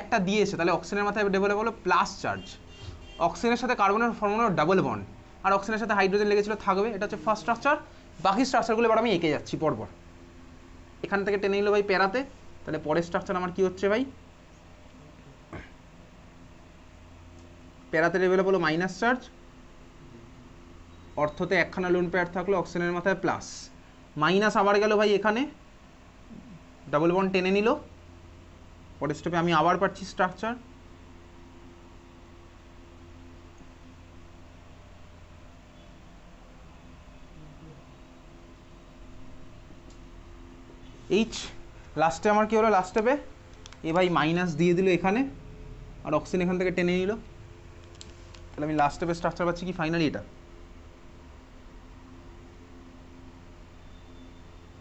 একটা দিয়েছে তাহলে অক্সিজেনের মাথায় ডেভেলপ হলো প্লাস চার্জ অক্সিজেনের সাথে কার্বনের ফর্মুলা ডাবল বন্ড আর অক্সিজেনের সাথে হাইড্রোজেন লেগেছিল থাকবে এটা হচ্ছে ফার্স্ট স্ট্রাকচার বাকি স্ট্রাকচারগুলো এবার আমি এঁকে যাচ্ছি পরপর এখান থেকে টেনে নিল ভাই প্যারাতে তাহলে পরের স্ট্রাকচার আমার কি হচ্ছে ভাই প্যারাতে ডেভেলপ হলো মাইনাস চার্জ অর্থতে একখানা লোন প্যাড থাকলো অক্সিজেনের মাথায় প্লাস মাইনাস আবার গেল ভাই এখানে ডাবল বন্ড টেনে নিল পরের স্টেপে আমি আবার পাচ্ছি স্ট্রাকচার এইচ লাস্টে আমার কী হলো লাস্ট স্টেপে এ ভাই মাইনাস দিয়ে দিল এখানে আর অক্সিজেন এখান থেকে টেনে নিল তাহলে আমি লাস্ট স্টেপে স্ট্রাকচার পাচ্ছি কি ফাইনালি এটা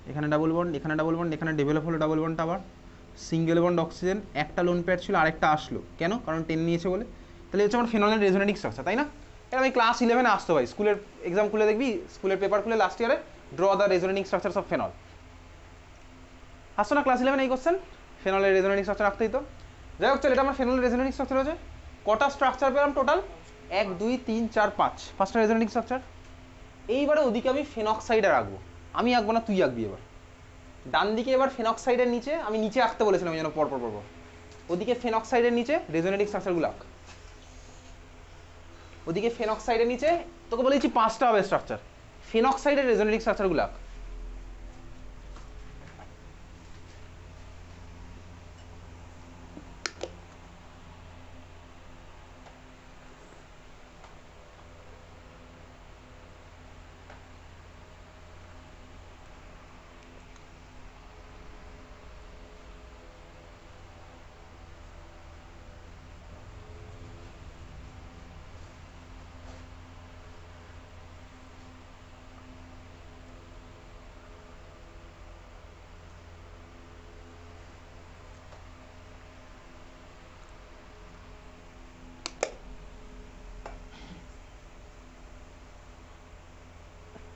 এখানে ডাবল বন্ড এখানে ডাবল বন্ড এখানে ডেভেলপ হলো ডাবল বন্ডটা আবার সিঙ্গেল বন্ড অক্সিজেন একটা লোন প্যাড ছিল আরেকটা আসলো কেন কারণ টেন নিয়েছে বলে তাহলে হচ্ছে আমার ফেনলের রেজোনেটিক স্ট্রাকচার তাই না এটা আমি ক্লাস ইলেভেনে আসতে পারি স্কুলের এক্সাম খুলে দেখবি স্কুলের পেপার খুলে লাস্ট ইয়ারে draw the resonating structures of phenol আসছো না ক্লাস ইলেভেন এই কোশ্চেন ফেনলের রেজোনেটিক স্ট্রাকচার রাখতেই তো যাই হোক চল এটা আমার ফেনলের রেজোনেটিক স্ট্রাকচার হয়েছে কটা স্ট্রাকচার পেলাম টোটাল এক দুই তিন চার পাঁচ ফার্স্ট রেজোনেটিক স্ট্রাকচার এইবারে ওদিকে আমি ফেনক্সাইডে রাখবো আমি আঁকবো না তুই আঁকবি এবার ডান দিকে এবার ফেনক্সাইডের নিচে আমি নিচে আঁকতে বলেছিলাম যেন পরপর পর ওদিকে ফেনক্সাইডের নিচে রেজোনেটিক স্ট্রাকচারগুলো আঁক ওদিকে ফেনক্সাইডের নিচে তোকে বলেছি পাঁচটা হবে স্ট্রাকচার ফেনক্সাইডের রেজোনেটিক স্ট্রাকচারগুলো আঁক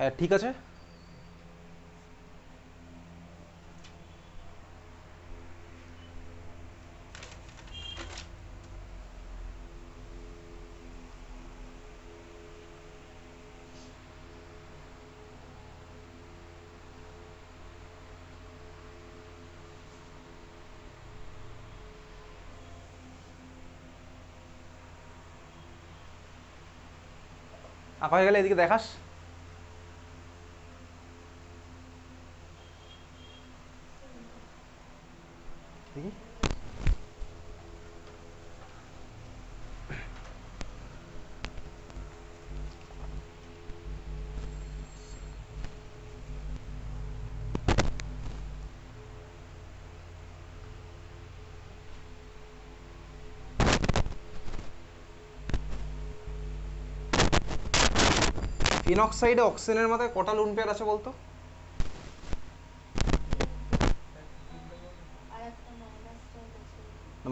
হ্যাঁ ঠিক আছে আঁকা হয়ে গেলে এদিকে দেখাস ইনঅক্সাইডে অক্সিজেনের মাথায় কটা লোন পেয়ার আছে বলতো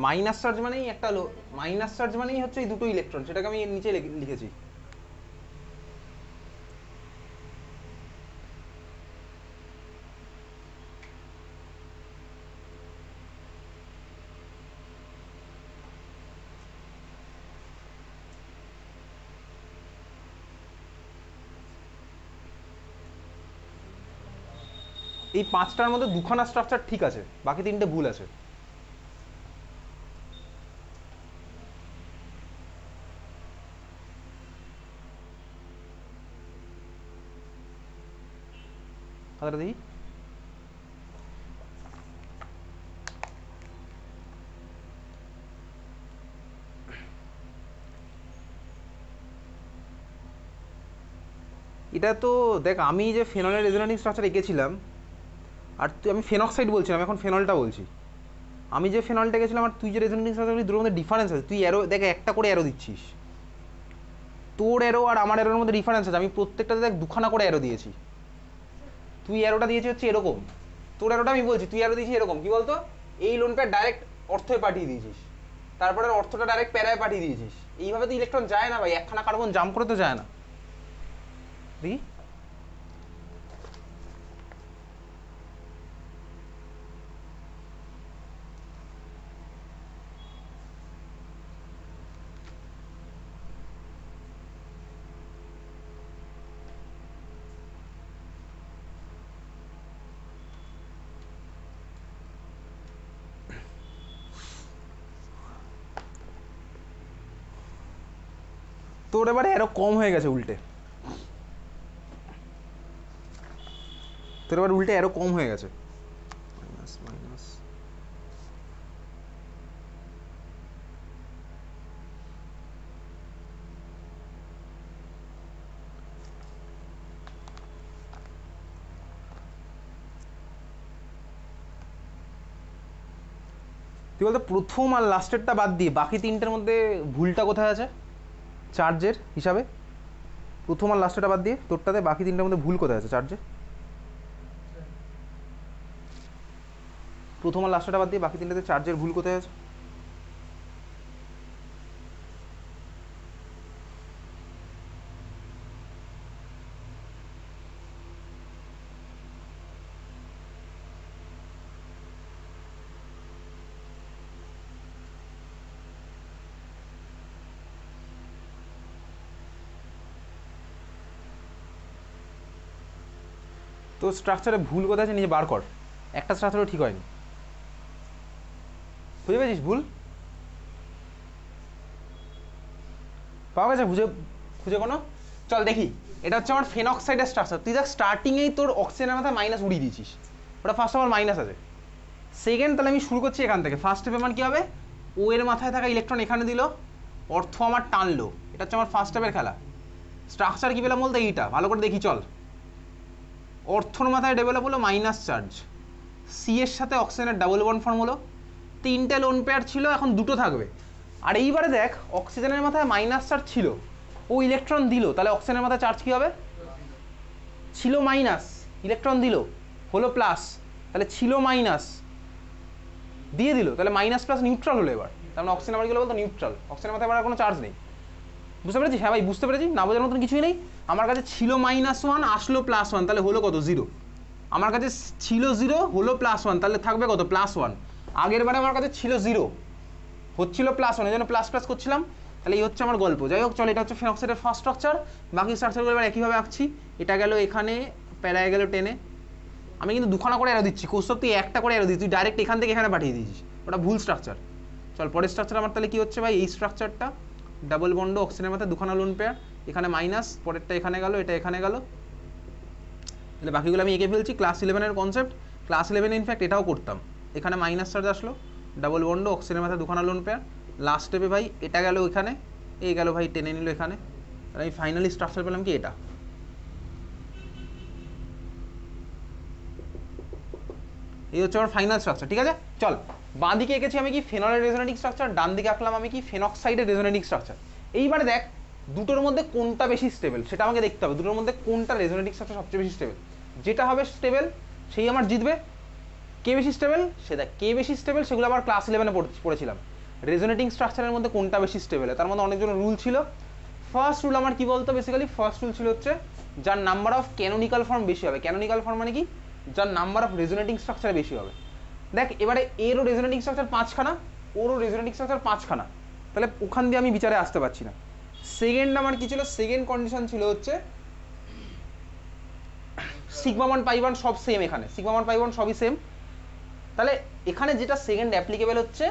মাইনাস চার্জ মানেই একটা মাইনাস চার্জ মানেই হচ্ছে এই দুটো ইলেকট্রন সেটাকে আমি নিচে লিখেছি এই পাঁচটার মধ্যে দুখানা স্ট্রাকচার ঠিক আছে বাকি তিনটে ভুল আছে এটা তো দেখ আমি যে ফেনলের রেজোনেটিং স্ট্রাকচার এঁকেছিলাম আর তুই আমি ফেনক্সাইড বলছি আমি এখন ফেনলটা বলছি আমি যে ফেনলটা গেছিলাম আর তুই যে রেজনিং সাথে দুটোর মধ্যে ডিফারেন্স আছে তুই অ্যারো দেখ একটা করে অ্যারো দিচ্ছিস তোর অ্যারো আর আমার অ্যারোর মধ্যে ডিফারেন্স আছে আমি প্রত্যেকটাতে দেখ দুখানা করে অ্যারো দিয়েছি তুই অ্যারোটা দিয়েছি হচ্ছে এরকম তোর অ্যারোটা আমি বলছি তুই অ্যারো দিয়েছিস এরকম কি বলতো এই লোনটা ডাইরেক্ট অর্থে পাঠিয়ে দিয়েছিস তারপরে অর্থটা ডাইরেক্ট প্যারায় পাঠিয়ে দিয়েছিস এইভাবে তো ইলেকট্রন যায় না ভাই একখানা কার্বন জাম করে তো যায় না দি তোর এবারে আরো কম হয়ে গেছে উল্টে তোর এবার উল্টে আরো কম হয়ে গেছে কি তুই বলতো প্রথম আর লাস্টেরটা বাদ দিয়ে বাকি তিনটের মধ্যে ভুলটা কোথায় আছে চার্জের হিসাবে প্রথম আর লাস্টটা বাদ দিয়ে তোরটাতে বাকি তিনটার মধ্যে ভুল কোথায় আছে চার্জে প্রথম আর লাস্টটা বাদ দিয়ে বাকি তিনটাতে চার্জের ভুল কোথায় আছে তোর স্ট্রাকচারে ভুল কোথায় আছে নিজে বার কর একটা স্ট্রাকচারও ঠিক হয়নি খুঁজে পেয়েছিস ভুল পাওয়া গেছে খুঁজে খুঁজে কোনো চল দেখি এটা হচ্ছে আমার ফেনক্সাইডের স্ট্রাকচার তুই দেখ স্টার্টিংয়েই তোর অক্সিজেনের মাথায় মাইনাস উড়িয়ে দিয়েছিস ওটা ফার্স্ট আমার মাইনাস আছে সেকেন্ড তাহলে আমি শুরু করছি এখান থেকে ফার্স্ট স্টেপ আমার কী হবে ও এর মাথায় থাকা ইলেকট্রন এখানে দিল অর্থ আমার টানলো এটা হচ্ছে আমার ফার্স্ট স্টেপের খেলা স্ট্রাকচার কী পেলাম বলতে এইটা ভালো করে দেখি চল অর্থর মাথায় ডেভেলপ হলো মাইনাস চার্জ সি এর সাথে অক্সিজেনের ডাবল বন্ড ফর্ম হলো তিনটে লোন পেয়ার ছিল এখন দুটো থাকবে আর এইবারে দেখ অক্সিজেনের মাথায় মাইনাস চার্জ ছিল ও ইলেকট্রন দিল তাহলে অক্সিজেনের মাথায় চার্জ কী হবে ছিল মাইনাস ইলেকট্রন দিল হলো প্লাস তাহলে ছিল মাইনাস দিয়ে দিল তাহলে মাইনাস প্লাস নিউট্রাল হলো এবার তার মানে অক্সিজেন আবার কি বলতো নিউট্রাল অক্সিজেনের মাথায় আবার কোনো চার্জ নেই বুঝতে পেরেছি হ্যাঁ ভাই বুঝতে পেরেছি না বোঝার মতন কিছুই নেই আমার কাছে ছিল মাইনাস ওয়ান আসলো প্লাস ওয়ান তাহলে হলো কত জিরো আমার কাছে ছিল জিরো হলো প্লাস ওয়ান তাহলে থাকবে কত প্লাস ওয়ান আগের বারে আমার কাছে ছিল জিরো হচ্ছিল প্লাস ওয়ান এই জন্য প্লাস প্লাস করছিলাম তাহলে এই হচ্ছে আমার গল্প যাই হোক চলো এটা হচ্ছে ফিনক্সাইডের ফার্স্ট স্ট্রাকচার বাকি স্ট্রাকচারগুলো এবার একইভাবে আঁকছি এটা গেল এখানে প্যারায় গেল টেনে আমি কিন্তু দুখানা করে এরো দিচ্ছি কৌস্তব তুই একটা করে এরো দিচ্ছি তুই ডাইরেক্ট এখান থেকে এখানে পাঠিয়ে দিয়েছিস ওটা ভুল স্ট্রাকচার চল পরের স্ট্রাকচার আমার তাহলে কী হচ্ছে ভাই এই স্ট্রাকচারটা ডাবল বন্ড অক্সিজেনের মধ্যে দুখানা লোন পেয়ার এখানে মাইনাস পরেরটা এখানে গেল এটা এখানে গেল তাহলে বাকিগুলো আমি এঁকে ফেলছি ক্লাস ইলেভেনের কনসেপ্ট ক্লাস ইলেভেনে ইনফ্যাক্ট এটাও করতাম এখানে মাইনাস চার্জ আসলো ডাবল বন্ড অক্সিজেনের মাথায় দুখানা লোন পেয়ার লাস্ট স্টেপে ভাই এটা গেল এখানে এই গেল ভাই টেনে নিল এখানে আর আমি ফাইনালি স্ট্রাকচার পেলাম কি এটা এই হচ্ছে আমার ফাইনাল স্ট্রাকচার ঠিক আছে চল বাঁ দিকে এঁকেছি আমি কি ফেনলের রেজোনেটিক স্ট্রাকচার ডান দিকে আঁকলাম আমি কি ফেনক্সাইডের রেজোনেটিক স্ট্রাকচার এইবারে দেখ দুটোর মধ্যে কোনটা বেশি স্টেবল সেটা আমাকে দেখতে হবে দুটোর মধ্যে কোনটা রেজোনেটিক স্ট্রাকচার সবচেয়ে বেশি স্টেবল যেটা হবে স্টেবল সেই আমার জিতবে কে বেশি স্টেবল দেখ কে বেশি স্টেবল সেগুলো আমার ক্লাস ইলেভেনে পড়েছিলাম রেজোনেটিং স্ট্রাকচারের মধ্যে কোনটা বেশি স্টেবল তার মধ্যে অনেকজন রুল ছিল ফার্স্ট রুল আমার কি বলতো বেসিক্যালি ফার্স্ট রুল ছিল হচ্ছে যার নাম্বার অফ ক্যানোনিক্যাল ফর্ম বেশি হবে ক্যানোনিক্যাল ফর্ম মানে কি যার নাম্বার অফ রেজোনেটিং স্ট্রাকচার বেশি হবে দেখ এবারে এরও রেজোনেটিক স্ট্রাকচার পাঁচখানা ওরও রেজোনেটিক স্ট্রাকচার পাঁচখানা তাহলে ওখান দিয়ে আমি বিচারে আসতে পারছি না সেকেন্ড আমার কি ছিল সেকেন্ড কন্ডিশন ছিল হচ্ছে সিগমা ওয়ান পাই ওয়ান সব সেম এখানে সিগমা ওয়ান পাই ওয়ান সবই সেম তাহলে এখানে যেটা সেকেন্ড অ্যাপ্লিকেবল হচ্ছে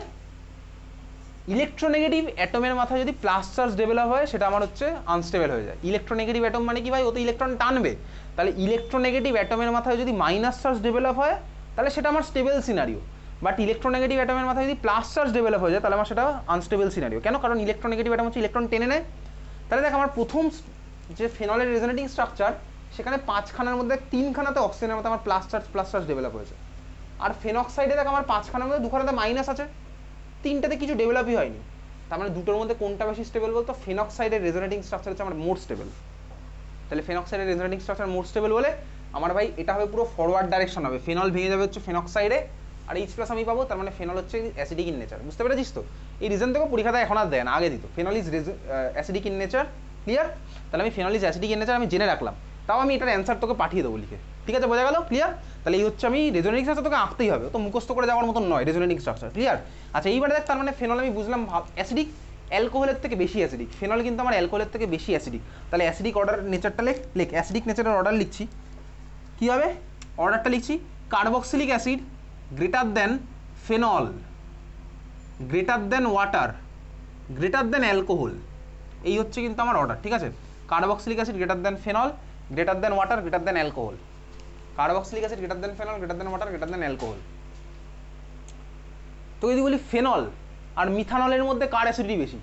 ইলেকট্রোনেগেটিভ অ্যাটমের মাথায় যদি প্লাস চার্জ ডেভেলপ হয় সেটা আমার হচ্ছে আনস্টেবল হয়ে যায় ইলেকট্রোনেগেটিভ অ্যাটম মানে কি ভাই ও তো ইলেকট্রন টানবে তাহলে ইলেকট্রোনেগেটিভ অ্যাটমের মাথায় যদি মাইনাস চার্জ ডেভেলপ হয় তাহলে সেটা আমার স্টেবল সিনারিও বাট ইলেকট্রোনেগেটিভ অ্যাটমের মাথায় যদি প্লাস চার্জ ডেভেলপ হয়ে যায় তাহলে আমার সেটা আনস্টেবল সিনারিও কেন কারণ ইলেকট্রোনেগেটিভ অ্যাটম হচ্ছে ইলেকট্রন টেনে নেয় তাহলে দেখ আমার প্রথম যে ফেনলের রেজনেটিং স্ট্রাকচার সেখানে পাঁচখানার মধ্যে তিনখানাতে অক্সিজেনের মধ্যে আমার plus charge plus charge develop হয়েছে আর ফেনক্সাইডে দেখ আমার পাঁচখানার মধ্যে দুখানাতে মাইনাস আছে তিনটাতে কিছু ডেভেলপই হয়নি তার মানে দুটোর মধ্যে কোনটা বেশি স্টেবল বলতো ফেনক্সাইডের রেজনেটিং স্ট্রাকচার হচ্ছে আমার মোর স্টেবল তাহলে ফেনক্সাইডের রেজনেটিং স্ট্রাকচার মোর স্টেবল বলে আমার ভাই এটা হবে পুরো ফরওয়ার্ড ডাইরেকশন হবে ফেনল ভেঙে যাবে হচ্ছে ফেনক্সাইডে আর এইচ প্লাস আমি পাবো তার মানে ফেনল হচ্ছে অ্যাসিডিক ইন নেচার বুঝতে পেরেছিস তো এই রিজন থেকে পরীক্ষাটা এখন আর দেয় না আগে দিত phenol is acidic in nature clear তাহলে আমি phenol is acidic in nature আমি জেনে রাখলাম তাও আমি এটার অ্যান্সার তোকে পাঠিয়ে দেবো লিখে ঠিক আছে বোঝা গেল ক্লিয়ার তাহলে এই হচ্ছে আমি রেজোনিক স্ট্রাকচার তোকে আঁকতেই হবে তো মুখস্থ করে যাওয়ার মতন নয় রেজোনিক স্ট্রাকচার ক্লিয়ার আচ্ছা এইবারে দেখ তার মানে ফেনল আমি বুঝলাম অ্যাসিডিক অ্যালকোহলের থেকে বেশি অ্যাসিডিক ফেনল কিন্তু আমার অ্যালকোহলের থেকে বেশি অ্যাসিডিক তাহলে অ্যাসিডিক অর্ডার নেচারটা লেখ লেখ অ্যাসিডিক নেচারের অর্ডার লিখছি কি হবে অর্ডারটা লিখছি carboxylic acid greater than phenol greater than water greater than alcohol এই হচ্ছে কিন্তু আমার অর্ডার ঠিক আছে carboxylic acid greater than phenol greater than water greater than alcohol carboxylic acid greater than phenol greater than water greater than alcohol তো যদি বলি phenol আর মিথানলের মধ্যে কার অ্যাসিডিটি বেশি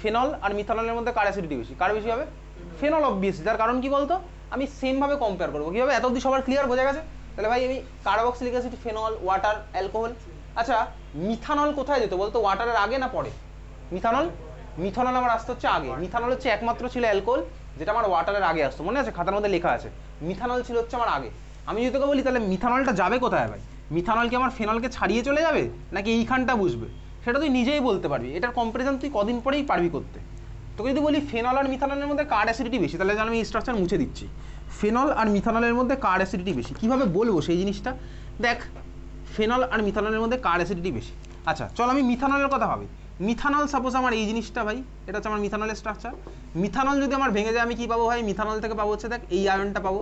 ফেনল আর মিথানলের মধ্যে কার অ্যাসিডিটি বেশি কার বেশি হবে ফেনল অবভিয়াসলি যার কারণ কি বলতো আমি সেমভাবে কম্পেয়ার করবো কীভাবে এত অবধি সবার ক্লিয়ার বোঝা গেছে তাহলে ভাই আমি carboxylic acid phenol water alcohol আচ্ছা মিথানল কোথায় যেত বলতো ওয়াটারের আগে না পরে মিথানল মিথানল আমার আসতে হচ্ছে আগে মিথানল হচ্ছে একমাত্র ছিল অ্যালকোহল যেটা আমার ওয়াটারের আগে আসতো মনে আছে খাতার মধ্যে লেখা আছে মিথানল ছিল হচ্ছে আমার আগে আমি যদি তোকে বলি তাহলে মিথানলটা যাবে কোথায় ভাই মিথানল কি আমার ফেনলকে ছাড়িয়ে চলে যাবে নাকি এইখানটা বুঝবে সেটা তুই নিজেই বলতে পারবি এটার কম্পারিজন তুই কদিন পরেই পারবি করতে তোকে যদি বলি ফেনল আর মিথানলের মধ্যে কার অ্যাসিডিটি বেশি তাহলে আমি স্ট্রাকচার মুছে দিচ্ছি ফেনল আর মিথানলের মধ্যে কার অ্যাসিডিটি বেশি কীভাবে বলবো সেই জিনিসটা দেখ ফেনল আর মিথানলের মধ্যে কার অ্যাসিডিটি বেশি আচ্ছা চল আমি মিথানলের কথা ভাবি মিথানল সাপোজ আমার এই জিনিসটা ভাই এটা হচ্ছে আমার মিথানলের স্ট্রাকচার মিথানল যদি আমার ভেঙে যায় আমি কী পাবো ভাই মিথানল থেকে পাবো হচ্ছে দেখ এই আয়নটা পাবো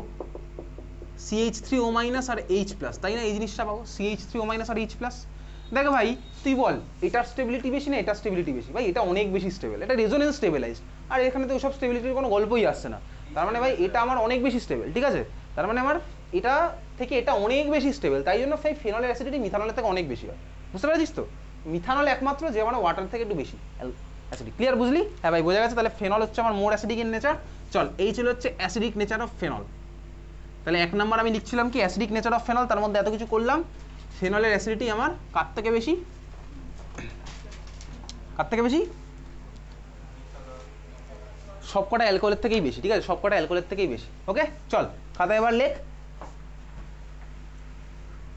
সিএইচ থ্রি ও মাইনাস আর এইচ প্লাস তাই না এই জিনিসটা পাবো সিএইচ থ্রি ও মাইনাস আর এইচ প্লাস দেখ ভাই তুই বল এটার স্টেবিলিটি বেশি না এটার স্টেবিলিটি বেশি ভাই এটা অনেক বেশি স্টেবল এটা রেজোনেন্স স্টেবিলাইজ আর এখানে তো সব স্টেবিলিটির কোনো গল্পই আসছে না তার মানে ভাই এটা আমার অনেক বেশি স্টেবল ঠিক আছে তার মানে আমার এটা থেকে এটা অনেক বেশি স্টেবল তাই জন্য ভাই ফেনলের অ্যাসিডিটি মিথানলের থেকে অনেক বেশি হয় বুঝতে পারছিস তো মিথানল একমাত্র যে আমার ওয়াটার থেকে একটু বেশি অ্যাসিডিক ক্লিয়ার বুঝলি হ্যাঁ ভাই বোঝা গেছে তাহলে ফেনল হচ্ছে আমার মোর অ্যাসিডিক ইন নেচার চল এই ছিল হচ্ছে অ্যাসিডিক নেচার অফ ফেনল তাহলে এক নম্বর আমি লিখছিলাম কি অ্যাসিডিক নেচার অফ ফেনল তার মধ্যে এত কিছু করলাম ফেনলের অ্যাসিডিটি আমার কার থেকে বেশি কার থেকে বেশি সবকটা অ্যালকোহলের থেকেই বেশি ঠিক আছে সবকটা অ্যালকোহলের থেকেই বেশি ওকে চল খাতা এবার লেখ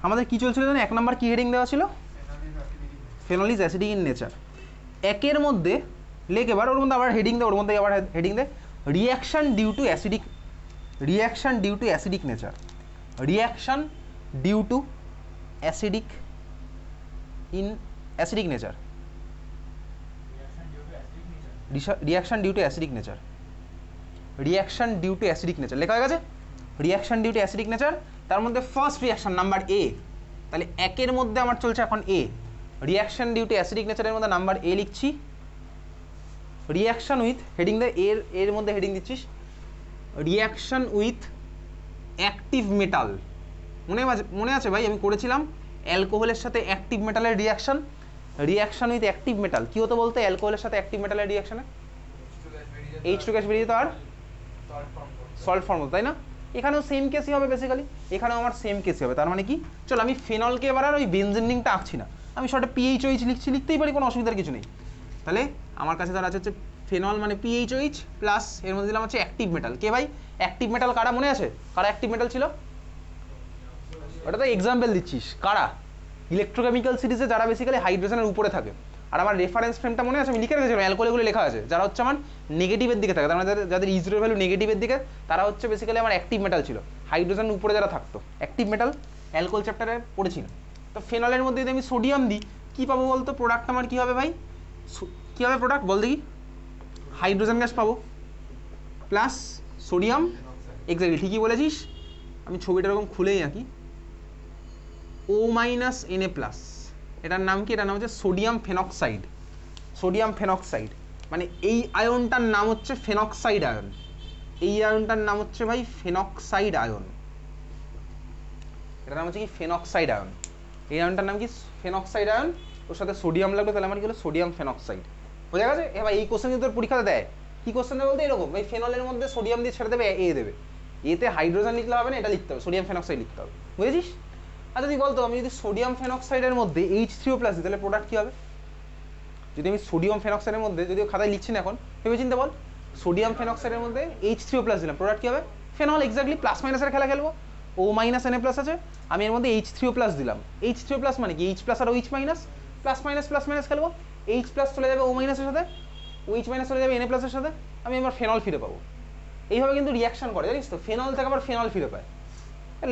আমাদের কি চলছিল জানো এক নম্বর কি হেডিং দেওয়া ছিল ইজ অ্যাসিডিক ইন নেচার একের মধ্যে লেখ এবার ওর মধ্যে আবার হেডিং দে ওর মধ্যে আবার হেডিং দে reaction due to acidic reaction due to acidic nature reaction due to acidic in acidic nature reaction due to acidic nature reaction due to acidic nature লেখা হয়ে গেছে reaction due to acidic nature তার মধ্যে first reaction number A তাহলে একের মধ্যে আমার চলছে এখন এ রিয়াকশন ডিউ টু অ্যাসিডিক নেচারের মধ্যে নাম্বার এ লিখছি রিয়াকশন উইথ হেডিং দে এর এর মধ্যে হেডিং দিচ্ছিস রিয়াকশন উইথ অ্যাক্টিভ মেটাল মনে মনে আছে ভাই আমি করেছিলাম অ্যালকোহলের সাথে অ্যাক্টিভ মেটালের reaction reaction with active metal কী হতো বলতে অ্যালকোহলের সাথে অ্যাক্টিভ মেটালের রিয়াকশানে এইচ টু গ্যাস বেরিয়ে তো আর সল্ট ফর্ম তাই না এখানেও সেম কেসই হবে বেসিক্যালি এখানেও আমার সেম কেসই হবে তার মানে কি চলো আমি ফেনলকে এবার আর ওই বেনজিন আঁকছি না আমি শর্টে পিএইচ ওইচ লিখছি লিখতেই পারি কোনো অসুবিধার কিছু নেই তাহলে আমার কাছে তার আছে হচ্ছে ফেনল মানে পিএইচ ওইচ প্লাস এর মধ্যে দিলাম হচ্ছে অ্যাক্টিভ মেটাল কে ভাই অ্যাক্টিভ মেটাল কারা মনে আছে কারা অ্যাক্টিভ মেটাল ছিল ওটা তো এক্সাম্পল দিচ্ছিস কারা ইলেকট্রোকেমিক্যাল সিরিজে যারা বেসিক্যালি হাইড্রোজেনের উপরে থাকে আর আমার রেফারেন্স ফ্রেমটা মনে আছে আমি লিখে রেখেছিলাম অ্যালকোহলগুলো লেখা আছে যারা হচ্ছে আমার নেগেটিভের দিকে থাকে তার মানে যাদের ইজরো ভ্যালু নেগেটিভের দিকে তারা হচ্ছে বেসিক্যালি আমার অ্যাক্টিভ মেটাল ছিল হাইড্রোজেনের উপরে যারা থাকতো অ্যাক্টিভ মেটাল অ্যালকোহল চ্যাপ্টারে পড়েছিল তো ফেনলের মধ্যে যদি আমি সোডিয়াম দিই কী পাবো বলতো প্রোডাক্ট আমার কী হবে ভাই কী হবে প্রোডাক্ট বল দেখি হাইড্রোজেন গ্যাস পাবো প্লাস সোডিয়াম এক্স্যাক্টলি ঠিকই বলেছিস আমি ছবিটা এরকম খুলেই আঁকি O minus N A plus এটার নাম কি এটার নাম হচ্ছে সোডিয়াম ফেনক্সাইড সোডিয়াম ফেনক্সাইড মানে এই আয়নটার নাম হচ্ছে ফেনক্সাইড আয়ন এই আয়নটার নাম হচ্ছে ভাই ফেনক্সাইড আয়ন এটার নাম হচ্ছে কি ফেনক্সাইড আয়ন এই আয়নটার নাম কি ফেনক্সাইড আয়ন ওর সাথে সোডিয়াম লাগলো তাহলে আমার কি হলো সোডিয়াম ফেনক্সাইড বোঝা গেছে এবার এই কোশ্চেন যদি তোর পরীক্ষাতে দেয় কি কোশ্চেন দেবে বলতে এরকম ভাই ফেনলের মধ্যে সোডিয়াম দিয়ে ছেড়ে দেবে এ দেবে এতে হাইড্রোজেন লিখলে হবে না এটা লিখতে হবে সোডিয়াম ফেনক্সাইড লিখতে হবে বুঝেছিস আচ্ছা দিদি বলতো আমি যদি সোডিয়াম ফেনক্সাইডের মধ্যে এইচ থ্রি ও প্লাস দিই তাহলে প্রোডাক্ট কী হবে যদি আমি সোডিয়াম ফেনক্সাইডের মধ্যে যদিও খাতায় লিখছি না এখন ভেবে চিন্তা বল সোডিয়াম ফেনক্সাইডের মধ্যে এইচ থ্রি ও প্লাস দিলাম প্রোডাক্ট কী হবে ফেনল এক্স্যাক্টলি প্লাস মাইনাসের খেলা খেলবো O minus N A plus আছে আমি এর মধ্যে এইচ থ্রি ও প্লাস দিলাম এইচ থ্রি ও প্লাস মানে কি এইচ প্লাস আর OH minus plus minus plus minus খেলবো এইচ প্লাস চলে যাবে ও মাইনাসের সাথে ওইচ মাইনাস চলে যাবে এন এ প্লাসের সাথে আমি আমার ফেনল ফিরে পাবো এইভাবে কিন্তু রিয়াকশন করে জানিস তো ফেনল থেকে আবার ফেনল ফিরে পায়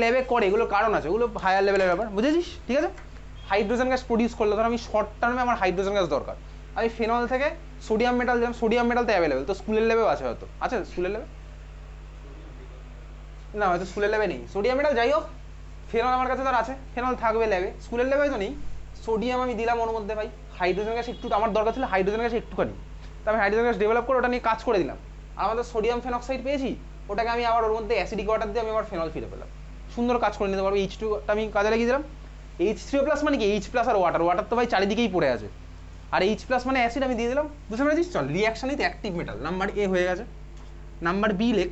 লেবে করে এগুলো কারণ আছে ওগুলো হায়ার লেভেলের ব্যাপার বুঝেছিস ঠিক আছে হাইড্রোজেন গ্যাস প্রডিউস করলে ধর আমি শর্ট টার্মে আমার হাইড্রোজেন গ্যাস দরকার আমি ফেনল থেকে সোডিয়াম মেটাল দিলাম সোডিয়াম মেটাল তো অ্যাভেলেবেল তো স্কুলের লেভেল আছে হয়তো আছে স্কুলের লেভেল না হয়তো স্কুলের লেভে নেই সোডিয়াম মেটাল যাই হোক ফেনল আমার কাছে ধর আছে ফেনল থাকবে লেবে স্কুলের লেভে তো নেই সোডিয়াম আমি দিলাম ওর মধ্যে ভাই হাইড্রোজেন গ্যাস একটু আমার দরকার ছিল হাইড্রোজেন গ্যাস একটুখানি তো আমি হাইড্রোজেন গ্যাস ডেভেলপ করে ওটা নিয়ে কাজ করে দিলাম আমাদের সোডিয়াম ফেনক্সাইড পেয়েছি ওটাকে আমি আবার ওর মধ্যে অ্যাসিডিক ওয়াটার দিয়ে আমি আবার ফেনল ফিরে পেলাম সুন্দর কাজ করে নিতে পারবো এইচ টুটা আমি কাজে লাগিয়ে দিলাম এইচ থ্রি প্লাস মানে কি এইচ প্লাস আর ওয়াটার ওয়াটার তো ভাই চারিদিকেই পড়ে আছে আর এইচ প্লাস মানে অ্যাসিড আমি দিয়ে দিলাম বুঝতে পারছিস চল reaction is active metal number A হয়ে গেছে নাম্বার বি লেখ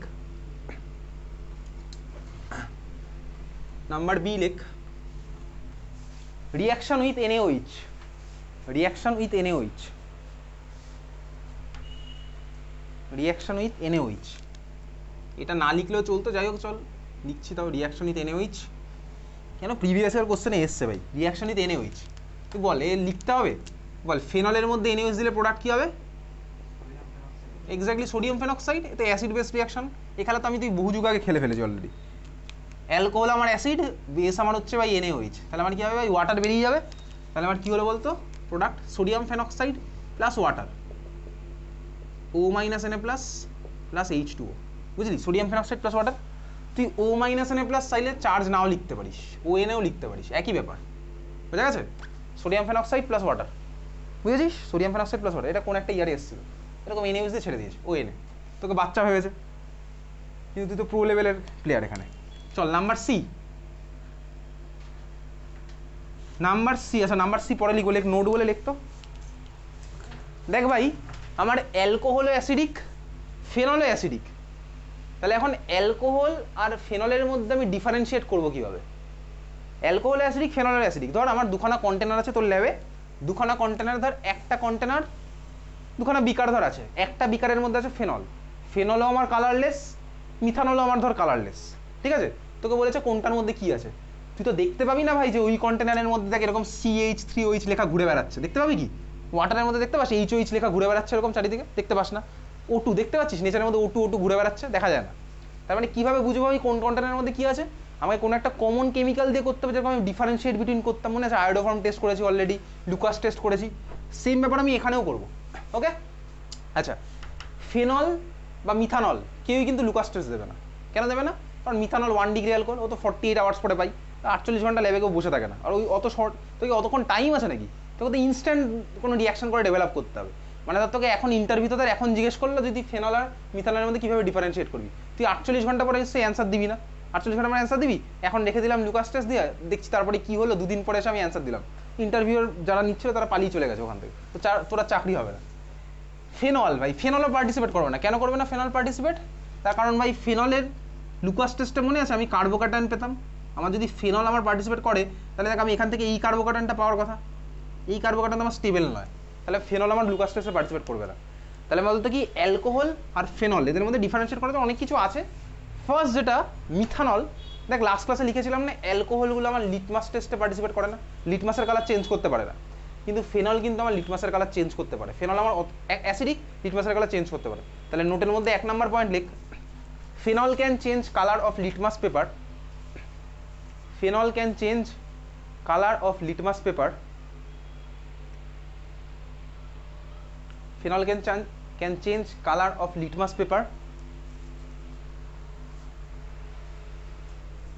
নাম্বার বি লেখ reaction with H reaction with H reaction with H এটা না লিখলেও চলতো যাই হোক চল লিখছি তাও রিয়াকশন এনে এনএইচ কেন প্রিভিয়াস ইয়ার কোশ্চেনে এসছে ভাই রিয়াকশন এনে ওইচ তুই বল এ লিখতে হবে বল ফেনলের মধ্যে এনে এনএইচ দিলে প্রোডাক্ট কী হবে এক্স্যাক্টলি সোডিয়াম ফেনক্সাইড এটা অ্যাসিড বেস রিয়াকশন এখানে তো আমি তুই বহু যুগ আগে খেলে ফেলেছি অলরেডি অ্যালকোহল আমার অ্যাসিড বেস আমার হচ্ছে ভাই এনে ওইচ তাহলে আমার কী হবে ভাই ওয়াটার বেরিয়ে যাবে তাহলে আমার কী হলো বলতো product sodium phenoxide plus water O minus এনে প্লাস প্লাস এইচ টু বুঝলি সোডিয়াম ফেনক্সাইড প্লাস ওয়াটার তুই O minus N A plus চাইলে চার্জ নাও লিখতে পারিস ও এনেও লিখতে পারিস একই ব্যাপার বুঝা গেছে সোডিয়াম ফেনক্সাইড প্লাস ওয়াটার বুঝেছিস সোডিয়াম ফেনক্সাইড প্লাস ওয়াটার এটা কোন একটা ইয়ারে এসেছিল এরকম এনে ইউজ দিয়ে ছেড়ে দিয়েছে ও এনে তোকে বাচ্চা ভেবেছে কিন্তু তুই তো প্রো লেভেলের প্লেয়ার এখানে চল নাম্বার সি নাম্বার সি আচ্ছা নাম্বার সি পরে লিখবো লেখ নোট বলে লিখতো দেখ ভাই আমার অ্যালকোহল অ্যাসিডিক ফেনলও অ্যাসিডিক তাহলে এখন অ্যালকোহল আর ফেনলের মধ্যে আমি ডিফারেন্সিয়েট করবো কীভাবে অ্যালকোহল অ্যাসিডিক ফেনলের অ্যাসিডিক ধর আমার দুখানা কন্টেনার আছে তোর ল্যাবে দুখানা কন্টেনার ধর একটা কন্টেনার দুখানা বিকার ধর আছে একটা বিকারের মধ্যে আছে ফেনল ফেনলও আমার কালারলেস মিথানলও আমার ধর কালারলেস ঠিক আছে তোকে বলেছে কোনটার মধ্যে কি আছে তুই তো দেখতে পাবি না ভাই যে ওই কন্টেনারের মধ্যে দেখ এরকম সিএইচ থ্রি ওইচ লেখা ঘুরে বেড়াচ্ছে দেখতে পাবি কি ওয়াটারের মধ্যে দেখতে পাস এইচ ওইচ লেখা ঘুরে বেড়াচ্ছে এরকম চারিদিকে দেখতে পাস না ওটু দেখতে পাচ্ছিস নেচারের মধ্যে ওটু ওটু ঘুরে বেড়াচ্ছে দেখা যায় না তার মানে কীভাবে বুঝবো আমি কোন কন্টেনারের মধ্যে কী আছে আমাকে কোনো একটা কমন কেমিক্যাল দিয়ে করতে হবে যেরকম আমি ডিফারেন্সিয়েট বিটুইন করতাম মনে আছে আয়োডোফর্ম টেস্ট করেছি অলরেডি লুকাস টেস্ট করেছি সেম ব্যাপার আমি এখানেও করব ওকে আচ্ছা ফেনল বা মিথানল কেউই কিন্তু লুকাস টেস্ট দেবে না কেন দেবে না কারণ মিথানল ওয়ান ডিগ্রি অ্যালকোহল ও তো ফর্টি এইট আওয়ার্স পরে পাই আটচল্লিশ ঘন্টা লেবে কেউ বসে থাকে না আর ওই অত শর্ট তোকে অতক্ষণ টাইম আছে নাকি তোকে তো ইনস্ট্যান্ট কোনো রিয়াকশন করে ডেভেলপ করতে হবে মানে তার তোকে এখন ইন্টারভিউতে তার এখন জিজ্ঞেস করলো যদি ফেনল আর মিথানলের মধ্যে কীভাবে ডিফারেন্সিয়েট করবি তুই আটচল্লিশ ঘন্টা পরে এসে অ্যান্সার দিবি না আটচল্লিশ ঘন্টা পরে অ্যান্সার দিবি এখন রেখে দিলাম লুকাস টেস্ট দিয়ে দেখছি তারপরে কী হলো দুদিন পরে এসে আমি অ্যান্সার দিলাম ইন্টারভিউর যারা নিচ্ছিল তারা পালিয়ে চলে গেছে ওখান থেকে তো তোরা চাকরি হবে না ফেনল ভাই ফেনলও পার্টিসিপেট করবে না কেন করবে না ফেনল পার্টিসিপেট তার কারণ ভাই ফেনলের লুকাস টেস্টে মনে আছে আমি কার্বোকাটান পেতাম আমার যদি ফেনল আমার পার্টিসিপেট করে তাহলে দেখ আমি এখান থেকে এই কার্বোকাটানটা পাওয়ার কথা এই কার্বোকাটান আমার স্টেবল নয় তাহলে ফেনল আমার লুকাস টেস্টে পার্টিসিপেট করবে না তাহলে বলতো কি অ্যালকোহল আর ফেনল এদের মধ্যে ডিফারেন্সিয়েট করাতে অনেক কিছু আছে ফার্স্ট যেটা মিথানল দেখ লাস্ট ক্লাসে লিখেছিলাম না অ্যালকোহলগুলো আমার লিটমাস টেস্টে পার্টিসিপেট করে না লিটমাসের কালার চেঞ্জ করতে পারে না কিন্তু ফেনল কিন্তু আমার লিটমাসের কালার চেঞ্জ করতে পারে ফেনল আমার অ্যাসিডিক লিটমাসের কালার চেঞ্জ করতে পারে তাহলে নোটের মধ্যে এক নম্বর পয়েন্ট লিখ phenol can change colour of litmus paper phenol can change colour of litmus paper phenol can change can change color of litmus paper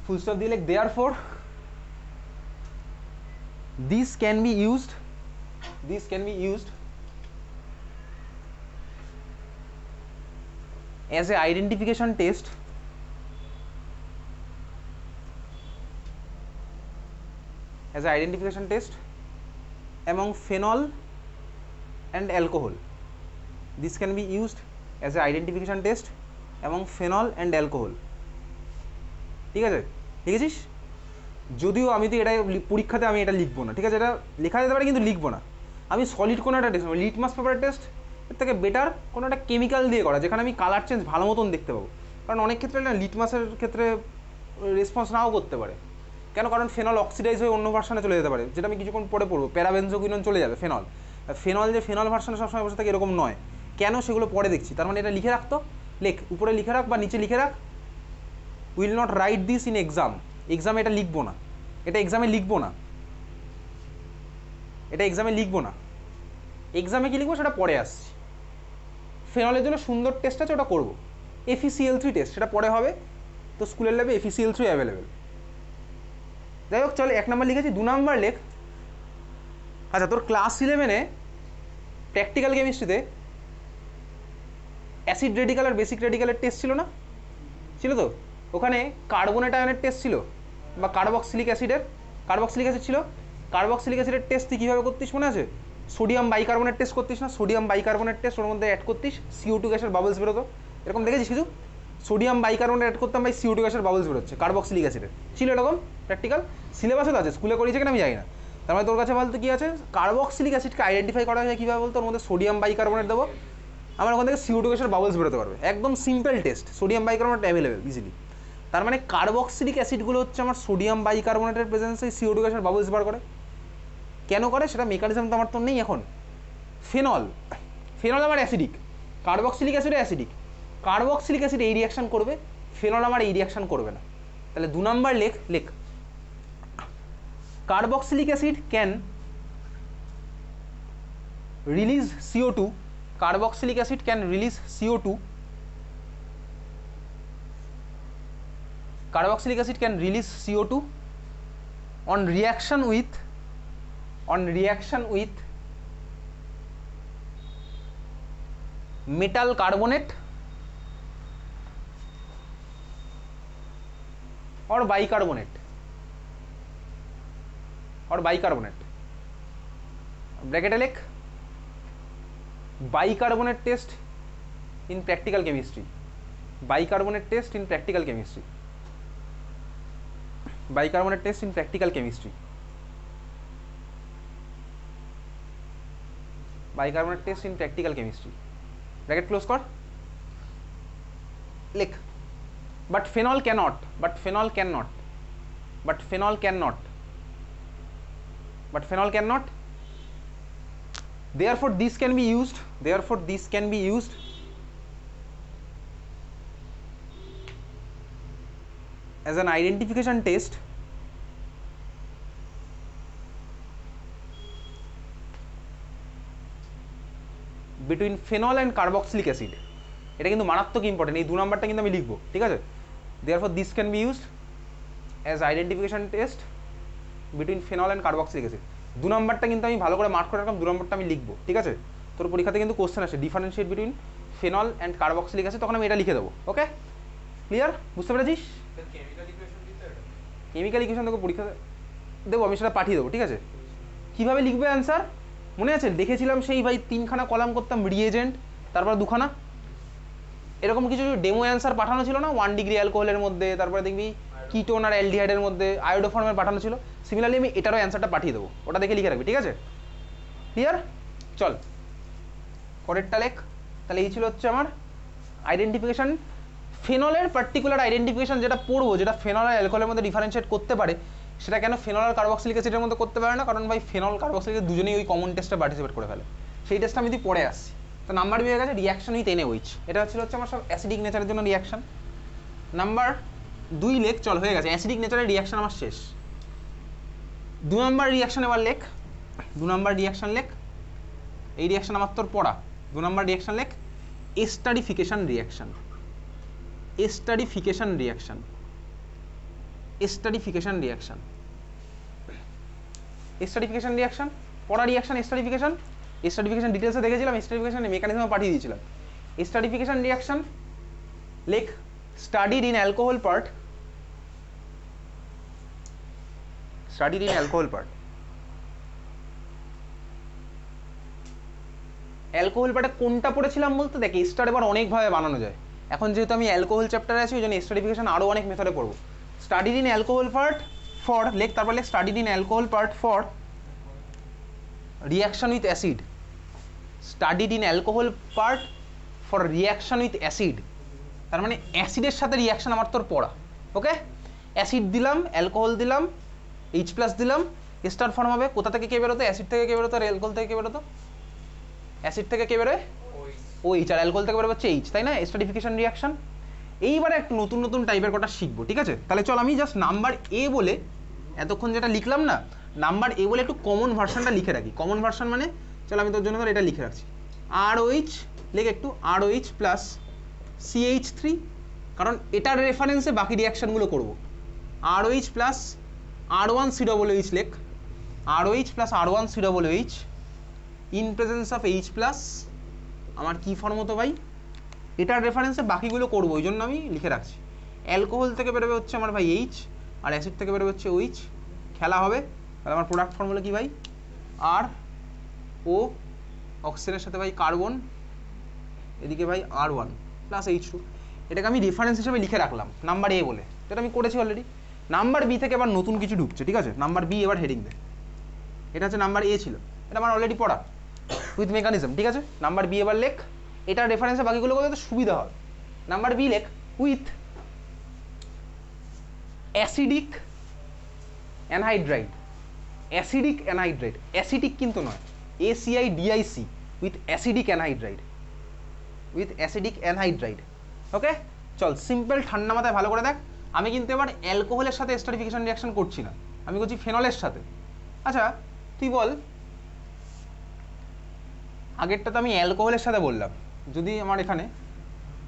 full stop দিয়ে like therefore this can be used this can be used as a identification test as a identification test among phenol and alcohol This can be used as a identification test among phenol and alcohol. ঠিক আছে লিখেছিস যদিও আমি তো এটা পরীক্ষাতে আমি এটা লিখবো না ঠিক আছে এটা লেখা যেতে পারে কিন্তু লিখবো না আমি সলিড কোনো একটা টেস্ট লিটমাস পেপারের টেস্ট এর থেকে বেটার কোনো একটা কেমিক্যাল দিয়ে করা যেখানে আমি কালার চেঞ্জ ভালো মতন দেখতে পাবো কারণ অনেক ক্ষেত্রে না লিটমাসের ক্ষেত্রে রেসপন্স নাও করতে পারে কেন কারণ ফেনল অক্সিডাইজ হয়ে অন্য ভার্সানে চলে যেতে পারে যেটা আমি কিছুক্ষণ পরে পড়বো প্যারাবেনজোকিনন চলে যাবে ফেনল ফেনল যে ফেনল ভার্সানে সবসময় বসে থাকে এরকম নয় কেন সেগুলো পরে দেখছি তার মানে এটা লিখে রাখতো লেখ উপরে লিখে রাখ বা নিচে লিখে রাখ will not write this in exam এক্সামে এটা লিখবো না এটা এক্সামে লিখবো না এটা এক্সামে লিখবো না এক্সামে কি লিখবো সেটা পরে আসছি ফেনলের জন্য সুন্দর টেস্ট আছে ওটা করবো এফিসিএল থ্রি টেস্ট সেটা পরে হবে তো স্কুলের ল্যাবে এফিসিএল থ্রি অ্যাভেলেবেল যাই হোক চল এক নম্বর লিখেছি দু নম্বর লেখ আচ্ছা তোর ক্লাস ইলেভেনে প্র্যাকটিক্যাল কেমিস্ট্রিতে অ্যাসিড রেডিকাল আর বেসিক রেডিকালের টেস্ট ছিল না ছিল তো ওখানে কার্বনেট আয়নের টেস্ট ছিল বা কার্বক্সিলিক অ্যাসিডের কার্বক্সিলিক অ্যাসিড ছিল কার্বক্সিলিক অ্যাসিডের টেস্ট তুই কীভাবে করতিস মনে আছে সোডিয়াম বাইকার্বনেট টেস্ট করতিস না সোডিয়াম বাইকার্বনেট টেস্ট ওর মধ্যে অ্যাড করতিস সিও টু গ্যাসের বাবলস বেরোতো এরকম দেখেছিস কিছু সোডিয়াম বাইকার্বনেট অ্যাড করতাম ভাই সিও টু গ্যাসের বাবলস বেরোচ্ছে কার্বক্সিলিক অ্যাসিডের ছিল এরকম প্র্যাকটিক্যাল সিলেবাসে তো আছে স্কুলে করিয়েছে কিনা আমি জানি না তার মানে তোর কাছে বলতো কী আছে কার্বক্সিলিক অ্যাসিডকে আইডেন্টিফাই করা যায় কীভাবে বলতো ওর মধ্যে সোডিয়াম বাইকার্বনেট দেবো আমার ওখান থেকে সিউটু গ্যাসের বাবলস বেরোতে পারবে একদম simple test sodium bicarbonate available easily তার মানে কার্বক্সিলিক অ্যাসিডগুলো হচ্ছে আমার সোডিয়াম বাইকার্বনেটের প্রেজেন্সে সিউটু গ্যাসের বাবলস বার করে কেন করে সেটা মেকানিজম তো আমার তো নেই এখন ফেনল ফেনল আমার acidic carboxylic acid acidic carboxylic acid এই রিয়াকশান করবে ফেনল আমার এই রিয়াকশান করবে না তাহলে দু নম্বর লেখ লেখ acid can release CO two carboxylic acid can release CO2 carboxylic acid can release CO2 on reaction with on reaction with metal carbonate or bicarbonate और बाइकार्बोनेट ब्रैकेट लिख bicarbonate test in practical chemistry bicarbonate test in practical chemistry bicarbonate test in practical chemistry bicarbonate test in practical chemistry bracket close कर लिख but phenol can not but phenol can not but phenol can not but phenol can not therefore this can be used therefore this can be used as an identification test between phenol and carboxylic acid এটা কিন্তু মারাত্মক important এই দু নাম্বারটা কিন্তু আমি লিখবো ঠিক আছে therefore this can be used as identification test between phenol and carboxylic acid দু নম্বরটা কিন্তু আমি ভালো করে মার্ক করে রাখলাম দু নম্বরটা আমি লিখবো ঠিক আছে তোর পরীক্ষাতে কিন্তু কোশ্চেন আছে differentiate between phenol and carboxylic আছে তখন আমি এটা লিখে দেবো ওকে ক্লিয়ার বুঝতে পেরেছিস কেমিক্যাল ইকুয়েশন তোকে পরীক্ষা দেবো আমি সেটা পাঠিয়ে দেবো ঠিক আছে কীভাবে লিখবে অ্যান্সার মনে আছে দেখেছিলাম সেই ভাই তিনখানা কলাম করতাম রিএজেন্ট তারপর দুখানা এরকম কিছু ডেমো অ্যান্সার পাঠানো ছিল না ওয়ান ডিগ্রি অ্যালকোহলের মধ্যে তারপরে দেখবি কিটোন আর এলডিহাইডের মধ্যে আয়োডোফর্মের পাঠানো ছিল সিমিলারলি আমি এটারও অ্যান্সারটা পাঠিয়ে দেবো ওটা দেখে লিখে রাখবি ঠিক আছে ক্লিয়ার চল পরেরটা লেখ তাহলে এই ছিল হচ্ছে আমার আইডেন্টিফিকেশান ফেনলের পার্টিকুলার আইডেন্টিফিকেশান যেটা পড়বো যেটা ফেনল আর অ্যালকোহলের মধ্যে ডিফারেন্সিয়েট করতে পারে সেটা কেন ফেনল আর কার্বক্সিলিক অ্যাসিডের মধ্যে করতে পারে না কারণ ভাই ফেনল কার্বক্সিলিক দুজনেই ওই কমন টেস্টে পার্টিসিপেট করে ফেলে সেই টেস্টটা আমি যদি পরে আসছি তো নাম্বার বি হয়ে গেছে রিয়াকশন উইথ এনে উইচ এটা ছিল হচ্ছে আমার সব অ্যাসিডিক নেচারের জন্য রিয়াকশন নাম্বার দুই লেক চল হয়ে গেছে অ্যাসিডিক নেচারের রিয়াকশান আমার শেষ দু নম্বর রিয়াকশান এবার লেখ দু নম্বর রিয়াকশান লেখ এই রিয়াকশান আমার তোর পড়া দু নম্বর রিয়াকশান লেখ esterification reaction esterification reaction esterification reaction esterification reaction পড়া রিয়াকশান এস্টারিফিকেশান এস্টারিফিকেশান ডিটেলসে দেখেছিলাম এস্টারিফিকেশানের মেকানিজমে পাঠিয়ে দিয়েছিলাম এস্টারিফিকেশান রিয়াকশান লেখ studied in alcohol part studied in alcohol part. Alcohol পার্টে কোনটা পড়েছিলাম বলতে দেখ স্টার এবার অনেকভাবে বানানো যায় এখন যেহেতু আমি অ্যালকোহল চ্যাপ্টারে আছি ওই জন্য স্টাডিফিকেশন আরও অনেক মেথডে করবো studied in alcohol part for লেখ তারপর লেখ studied in alcohol part for reaction with acid studied in alcohol part for reaction with acid তার মানে অ্যাসিডের সাথে রিয়াকশন আমার তোর পড়া ওকে অ্যাসিড দিলাম অ্যালকোহল দিলাম এইচ প্লাস দিলাম স্টার ফর্ম হবে কোথা থেকে কে বেরোতো অ্যাসিড থেকে কে বেরোতো আর অ্যালকোহল থেকে কে বেরোতো অ্যাসিড থেকে কে বেরোয় ও এইচ আর অ্যালকোহল থেকে বেরোচ্ছে এইচ তাই না স্টাডিফিকেশন রিয়াকশন এইবারে একটু নতুন নতুন টাইপের কটা শিখবো ঠিক আছে তাহলে চল আমি জাস্ট নাম্বার এ বলে এতক্ষণ যেটা লিখলাম না নাম্বার এ বলে একটু কমন ভার্সনটা লিখে রাখি কমন ভার্সন মানে চল আমি তোর জন্য ধর এটা লিখে রাখছি আর ওইচ লেগে একটু R OH plus CH three কারণ এটার রেফারেন্সে বাকি রিয়াকশানগুলো করবো R OH plus R one C double H লেক R H plus R one C double H in presence of H plus আমার কী ফর্ম হতো ভাই এটার রেফারেন্সে বাকিগুলো করবো ওই জন্য আমি লিখে রাখছি অ্যালকোহল থেকে বেরোবে হচ্ছে আমার ভাই এইচ আর অ্যাসিড থেকে বেরোবে হচ্ছে ওইচ খেলা হবে তাহলে আমার প্রোডাক্ট ফর্মুলা কী ভাই আর ও অক্সিজেনের সাথে ভাই কার্বন এদিকে ভাই R one plus H two এটাকে আমি রেফারেন্স হিসেবে লিখে রাখলাম নাম্বার এ বলে যেটা আমি করেছি অলরেডি নাম্বার বি থেকে এবার নতুন কিছু ঢুকছে ঠিক আছে নাম্বার বি এবার হেডিং দে এটা হচ্ছে নাম্বার এ ছিল এটা আমার অলরেডি পড়া উইথ মেকানিজম ঠিক আছে নাম্বার বি এবার লেখ এটা রেফারেন্সে বাকিগুলো করতে সুবিধা হয় নাম্বার বি লেখ with acidic anhydride acidic anhydride acidic কিন্তু নয় acidic with acidic anhydride with acidic anhydride okay চল সিম্পল ঠান্ডা মাথায় ভালো করে দেখ আমি কিন্তু এবার অ্যালকোহলের সাথে স্টারিফিকেশন রিয়াকশন করছি না আমি করছি ফেনলের সাথে আচ্ছা তুই বল আগেরটা তো আমি অ্যালকোহলের সাথে বললাম যদি আমার এখানে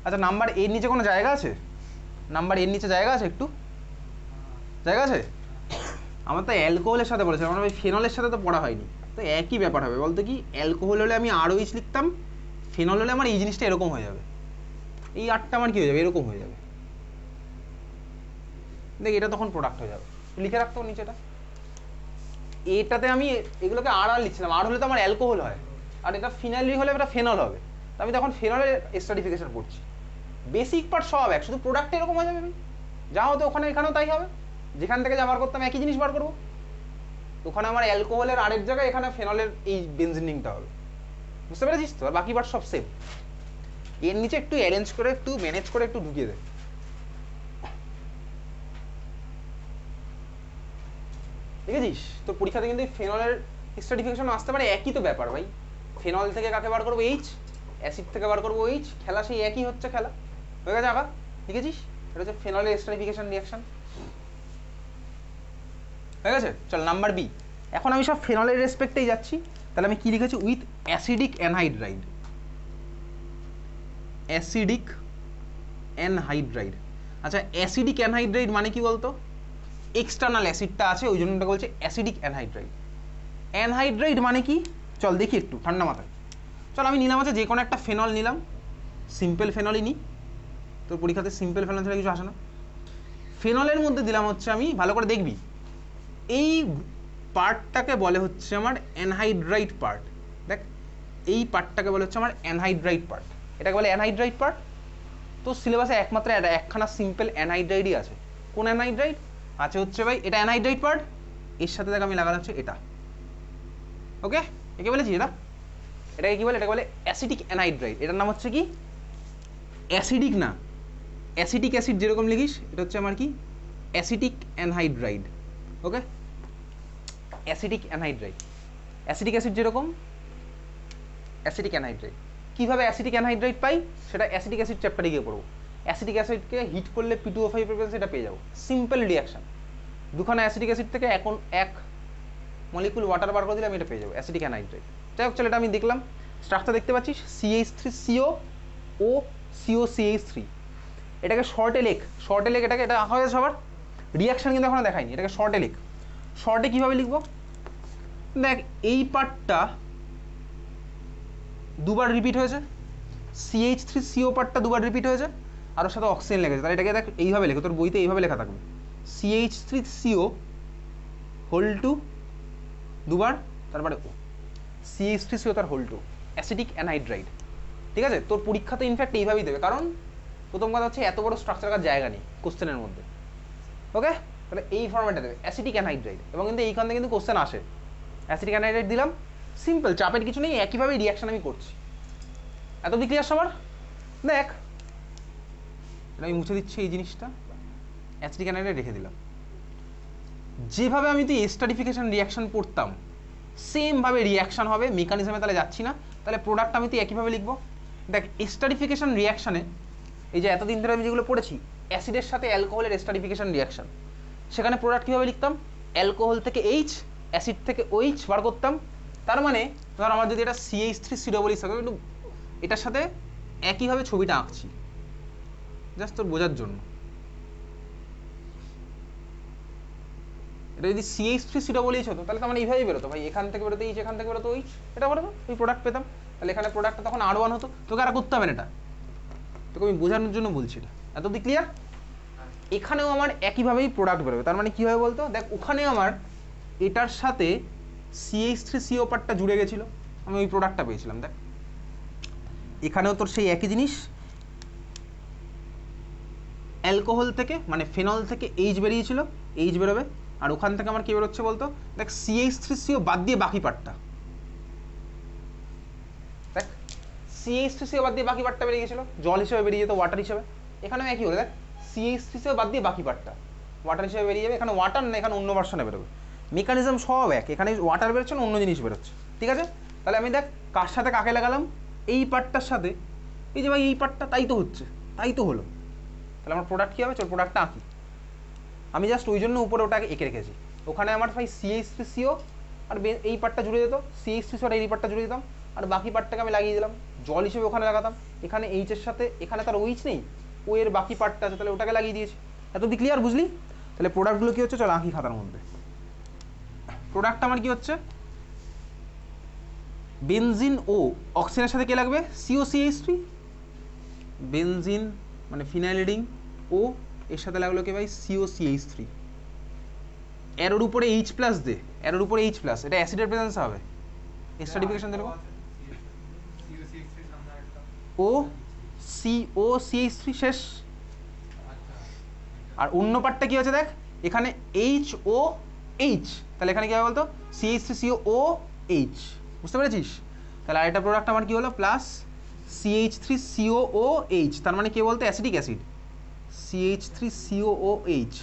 আচ্ছা নাম্বার এর নিচে কোনো জায়গা আছে নাম্বার এর নিচে জায়গা আছে একটু জায়গা আছে আমার তো অ্যালকোহলের সাথে বলেছে আমার ফেনলের সাথে তো পড়া হয়নি তো একই ব্যাপার হবে বলতো কি অ্যালকোহল হলে আমি আরও ইচ লিখতাম ফেনল হলে আমার এই জিনিসটা এরকম হয়ে যাবে এই আটটা আমার কী হয়ে যাবে এরকম হয়ে যাবে দেখ এটা তখন প্রোডাক্ট হয়ে যাবে লিখে রাখতো নিচেটা এটাতে আমি এগুলোকে আর আর লিখছিলাম আর হলে তো আমার অ্যালকোহল হয় আর এটা ফিনাইল হলে এটা ফেনল হবে তো আমি তখন ফেনলের স্টার্টিফিকেশন পড়ছি বেসিক পার্ট সব এক শুধু প্রোডাক্ট এরকম হয়ে যাবে যা হতো ওখানে এখানেও তাই হবে যেখান থেকে যা বার করতাম একই জিনিস বার করবো ওখানে আমার অ্যালকোহলের আরেক জায়গায় এখানে ফেনলের এই বেঞ্জিনিংটা হবে বুঝতে পেরেছিস তো আর বাকি পার্ট সব সেম এর নিচে একটু অ্যারেঞ্জ করে একটু ম্যানেজ করে একটু ঢুকিয়ে দেয় দেখেছিস তোর পরীক্ষাতে কিন্তু ফেনলের স্টার্টিফিকেশন আসতে পারে একই তো ব্যাপার ভাই ফেনল থেকে কাকে বার করবো এইচ অ্যাসিড থেকে বার করবো এইচ খেলা সেই একই হচ্ছে খেলা হয়ে গেছে আবার দেখেছিস এটা হচ্ছে ফেনলের স্টার্টিফিকেশন রিয়াকশন হয়ে গেছে চল নাম্বার বি এখন আমি সব ফেনলের রেসপেক্টেই যাচ্ছি তাহলে আমি কি লিখেছি with acidic anhydride acidic anhydride আচ্ছা অ্যাসিডিক অ্যানহাইড্রাইড মানে কি বলতো এক্সটার্নাল অ্যাসিডটা আছে ওই জন্য ওটা বলছে অ্যাসিডিক অ্যানহাইড্রাইড অ্যানহাইড্রাইড মানে কি চল দেখি একটু ঠান্ডা মাথায় চল আমি নিলাম আছে যে কোনো একটা ফেনল নিলাম সিম্পল ফেনলই নিই তোর পরীক্ষাতে সিম্পল ফেনল ছাড়া কিছু আসে না ফেনলের মধ্যে দিলাম হচ্ছে আমি ভালো করে দেখবি এই পার্টটাকে বলে হচ্ছে আমার অ্যানহাইড্রাইট পার্ট দেখ এই পার্টটাকে বলে হচ্ছে আমার অ্যানহাইড্রাইট পার্ট এটাকে বলে অ্যানহাইড্রাইট পার্ট তো সিলেবাসে একমাত্র একখানা সিম্পল অ্যানহাইড্রাইডই আছে কোন অ্যানহাইড্রাইট আছে হচ্ছে ভাই এটা অ্যানহাইড্রেট পার্ট এর সাথে দেখো আমি লাগানো হচ্ছে এটা ওকে একে বলেছি এটা এটাকে কী বলে এটাকে বলে অ্যাসিডিক অ্যানাইড্রাইট এটার নাম হচ্ছে কি অ্যাসিডিক না অ্যাসিটিক অ্যাসিড যেরকম লিখিস এটা হচ্ছে আমার কি acetic anhydride okay acidic anhydride acidic acid যেরকম অ্যাসিটিক অ্যানহাইড্রাইড কীভাবে অ্যাসিটিক অ্যানহাইড্রাইড পাই সেটা অ্যাসিটিক অ্যাসিড চ্যাপ্টারে গিয়ে পড়বো অ্যাসিডিক অ্যাসিডকে হিট করলে ও ফাইভ ফ্রিকোয়েন্সি এটা পেয়ে যাবো সিম্পল রিয়াকশান দুখানা অ্যাসিডিক অ্যাসিড থেকে এখন এক মলিকুল ওয়াটার বার করে দিলে আমি এটা পেয়ে যাবো অ্যাসিডিক অ্যানাইড্রাইড যাই হোক চলে এটা আমি দেখলাম স্ট্রাকচার দেখতে পাচ্ছিস CH three CO O CO CH three এটাকে শর্টে লেক শর্টে লেক এটাকে এটা আঁকা হয়েছে সবার রিয়াকশান কিন্তু এখনও দেখায়নি এটাকে শর্টে লেক শর্টে কীভাবে লিখবো দেখ এই পার্টটা দুবার রিপিট হয়েছে সিএইচ থ্রি সিও পার্টটা দুবার রিপিট হয়েছে আর ওর সাথে অক্সিজেন লেগেছে তাহলে এটাকে দেখ এইভাবে লেখো তোর বইতে এইভাবে লেখা থাকবে CH three CO whole two দুবার তারপরে ও সিএইচ থ্রি সিও তার হোল টু অ্যাসিডিক অ্যানহাইড্রাইড ঠিক আছে তোর পরীক্ষাতে ইনফ্যাক্ট এইভাবেই দেবে কারণ প্রথম কথা হচ্ছে এত বড় স্ট্রাকচার জায়গা নেই কোশ্চেনের মধ্যে ওকে তাহলে এই ফর্মেটে দেবে অ্যাসিডিক অ্যানহাইড্রাইড এবং কিন্তু এইখান থেকে কিন্তু কোশ্চেন আসে অ্যাসিডিক অ্যানহাইড্রাইড দিলাম সিম্পল চাপের কিছু নেই একইভাবেই রিয়াকশান আমি করছি এত বিক্রিয়ার সবার দেখ তাহলে আমি মুছে দিচ্ছি এই জিনিসটা অ্যাসিডিক অ্যানাইডে রেখে দিলাম যেভাবে আমি তো এস্টারিফিকেশান রিয়াকশান পড়তাম সেমভাবে রিয়াকশান হবে মেকানিজমে তাহলে যাচ্ছি না তাহলে প্রোডাক্ট আমি তো একইভাবে লিখবো দেখ এস্টারিফিকেশান রিয়াকশানে এই যে এতদিন ধরে আমি যেগুলো পড়েছি অ্যাসিডের সাথে অ্যালকোহলের এস্টারিফিকেশান রিয়াকশান সেখানে প্রোডাক্ট কীভাবে লিখতাম অ্যালকোহল থেকে এইচ অ্যাসিড থেকে ওইচ বার করতাম তার মানে ধর আমার যদি এটা সিএইচ থ্রি সিডোবলির থাকে একটু এটার সাথে একইভাবে ছবিটা আঁকছি জাস্ট তোর বোঝার জন্য এটা যদি সিএইচ থ্রি সিটা বলিয়েছ হতো তাহলে তো আমার এইভাবেই বেরোতো ভাই এখান থেকে বেরোতো এইচ এখান থেকে বেরোতো ওই এটা বেরোতো ওই প্রোডাক্ট পেতাম তাহলে এখানে প্রোডাক্টটা তখন আর ওয়ান হতো তোকে আর করতে হবে না এটা তোকে আমি বোঝানোর জন্য বলছি এটা এত অব্দি ক্লিয়ার এখানেও আমার একইভাবেই প্রোডাক্ট বেরোবে তার মানে কী হবে বলতো দেখ ওখানে আমার এটার সাথে সিএইচ থ্রি সি ওপারটা জুড়ে গেছিলো আমি ওই প্রোডাক্টটা পেয়েছিলাম দেখ এখানেও তোর সেই একই জিনিস অ্যালকোহল থেকে মানে ফেনল থেকে এইচ বেরিয়েছিল এইচ বেরোবে আর ওখান থেকে আমার কী বেরোচ্ছে বলতো দেখ সিএইচ থ্রি সিও বাদ দিয়ে বাকি পার্টটা দেখ সিএইচ থ্রি সিও বাদ দিয়ে বাকি পার্টটা বেরিয়ে গেছিলো জল হিসেবে বেরিয়ে যেত ওয়াটার হিসেবে এখানেও একই হলো দেখ সিএইচ থ্রি সিও বাদ দিয়ে বাকি পার্টটা ওয়াটার হিসেবে বেরিয়ে যাবে এখানে ওয়াটার না এখানে অন্য ভার্সনে বেরোবে মেকানিজম সব এক এখানে ওয়াটার বেরোচ্ছে না অন্য জিনিস বেরোচ্ছে ঠিক আছে তাহলে আমি দেখ কার সাথে কাকে লাগালাম এই পার্টটার সাথে এই যে ভাই এই পার্টটা তাই তো হচ্ছে তাই তো হলো তাহলে আমার প্রোডাক্ট কী হবে চল প্রোডাক্টটা আঁকি আমি জাস্ট ওই জন্য উপরে ওটাকে এঁকে রেখেছি ওখানে আমার ভাই সিএইচ সিও আর এই পার্টটা জুড়ে যেত সিএইচ সিও আর এই পার্টটা জুড়ে দিতাম আর বাকি পার্টটাকে আমি লাগিয়ে দিলাম জল হিসেবে ওখানে লাগাতাম এখানে এইচের সাথে এখানে তার ওইচ নেই ও এর বাকি পার্টটা আছে তাহলে ওটাকে লাগিয়ে দিয়েছি এত দি ক্লিয়ার বুঝলি তাহলে প্রোডাক্টগুলো কী হচ্ছে চল আঁকি খাতার মধ্যে প্রোডাক্ট আমার কি হচ্ছে বেনজিন ও অক্সিজেনের সাথে কে লাগবে সিও সিএইচ বেনজিন মানে ফিনাইল রিং ও এর সাথে লাগলো কি ভাই সিও সিএইচ থ্রি অ্যারোর উপরে এইচ প্লাস দে এরোর উপরে এইচ প্লাস এটা অ্যাসিডের প্রেজেন্স হবে এর দেবো দেখো O C O CH three শেষ আর অন্য পার্টটা কি হচ্ছে দেখ এখানে এইচ ও এইচ তাহলে এখানে কি হবে বলতো CH three CO O H বুঝতে পেরেছিস তাহলে আরেকটা প্রোডাক্ট আমার কি হলো plus CH three CO O H তার মানে কে বলতে acidic acid CH three CO O H